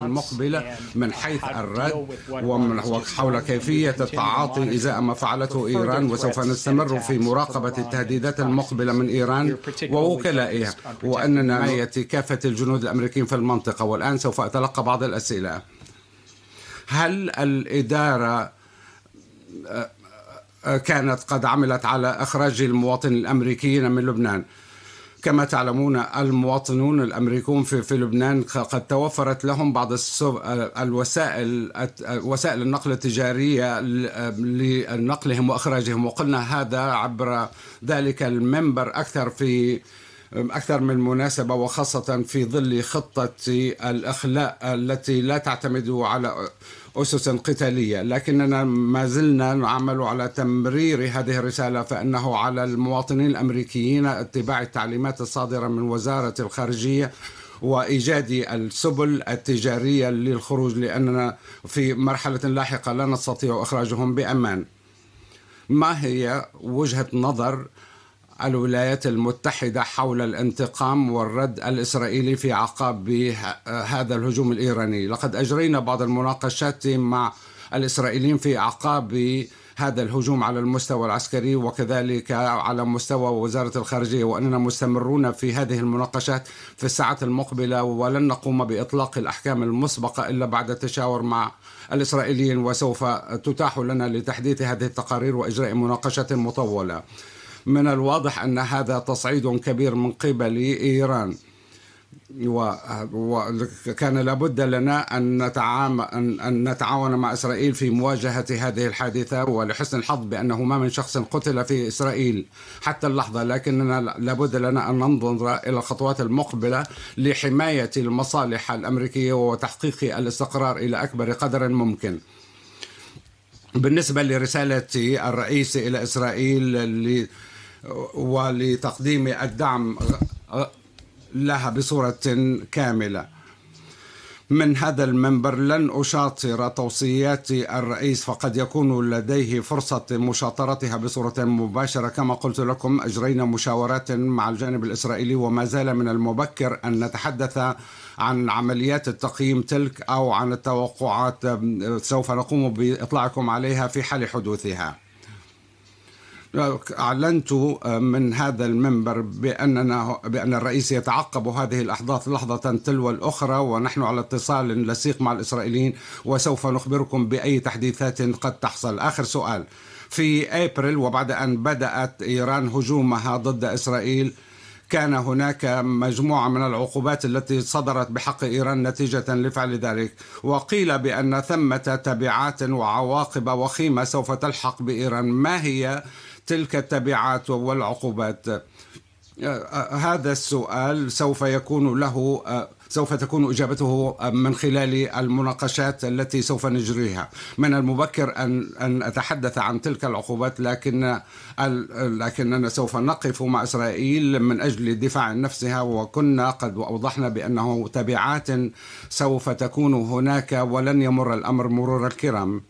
يعني المقبلة من حيث الرد وحول كيفية التعاطي إزاء ما فعلته إيران وسوف نستمر في مراقبة التهديدات المقبلة من إيران ووكلائها وأننا حماية كافة الجنود الأمريكيين في المنطقة والآن سوف أتلقى بعض الأسئلة هل الإدارة آه، آه، كانت قد عملت على إخراج المواطنين الأمريكيين من لبنان كما تعلمون المواطنون الامريكيون في, في لبنان قد توفرت لهم بعض الوسائل وسائل النقل التجاريه لنقلهم واخراجهم وقلنا هذا عبر ذلك المنبر اكثر في أكثر من مناسبة وخاصة في ظل خطة الإخلاء التي لا تعتمد على أسس قتالية لكننا ما زلنا نعمل على تمرير هذه الرسالة فإنه على المواطنين الأمريكيين اتباع التعليمات الصادرة من وزارة الخارجية وايجاد السبل التجاريه للخروج لاننا في مرحله لاحقه لا نستطيع اخراجهم بامان. ما هي وجهه نظر الولايات المتحدة حول الانتقام والرد الإسرائيلي في عقاب هذا الهجوم الإيراني لقد أجرينا بعض المناقشات مع الإسرائيليين في عقاب هذا الهجوم على المستوى العسكري وكذلك على مستوى وزارة الخارجية وأننا مستمرون في هذه المناقشات في الساعات المقبلة ولن نقوم بإطلاق الأحكام المسبقة إلا بعد التشاور مع الإسرائيليين وسوف تتاح لنا لتحديث هذه التقارير وإجراء مناقشة مطولة من الواضح أن هذا تصعيد كبير من قبل إيران وكان لابد لنا أن نتعامل أن نتعاون مع إسرائيل في مواجهة هذه الحادثة ولحسن الحظ بأنه ما من شخص قتل في إسرائيل حتى اللحظة لكننا لابد لنا أن ننظر إلى الخطوات المقبلة لحماية المصالح الأمريكية وتحقيق الاستقرار إلى أكبر قدر ممكن بالنسبة لرسالة الرئيس إلى إسرائيل ولتقديم الدعم لها بصورة كاملة من هذا المنبر لن أشاطر توصيات الرئيس فقد يكون لديه فرصة مشاطرتها بصورة مباشرة كما قلت لكم أجرينا مشاورات مع الجانب الإسرائيلي وما زال من المبكر أن نتحدث عن عمليات التقييم تلك أو عن التوقعات سوف نقوم بإطلاعكم عليها في حال حدوثها أعلنت آه، من هذا المنبر بأننا بأن الرئيس يتعقب هذه الأحداث لحظة تلو الأخرى ونحن على اتصال لصيق مع الإسرائيليين وسوف نخبركم بأي تحديثات قد تحصل آخر سؤال في أبريل وبعد أن بدأت إيران هجومها ضد إسرائيل كان هناك مجموعة من العقوبات التي صدرت بحق إيران نتيجة لفعل ذلك وقيل بأن ثمة تبعات وعواقب وخيمة سوف تلحق بإيران ما هي تلك التبعات والعقوبات آه، آه، هذا السؤال سوف يكون له آه، سوف تكون اجابته من خلال المناقشات التي سوف نجريها من المبكر ان ان اتحدث عن تلك العقوبات لكن لكننا سوف نقف مع اسرائيل من اجل الدفاع عن نفسها وكنا قد اوضحنا بانه تبعات سوف تكون هناك ولن يمر الامر مرور الكرام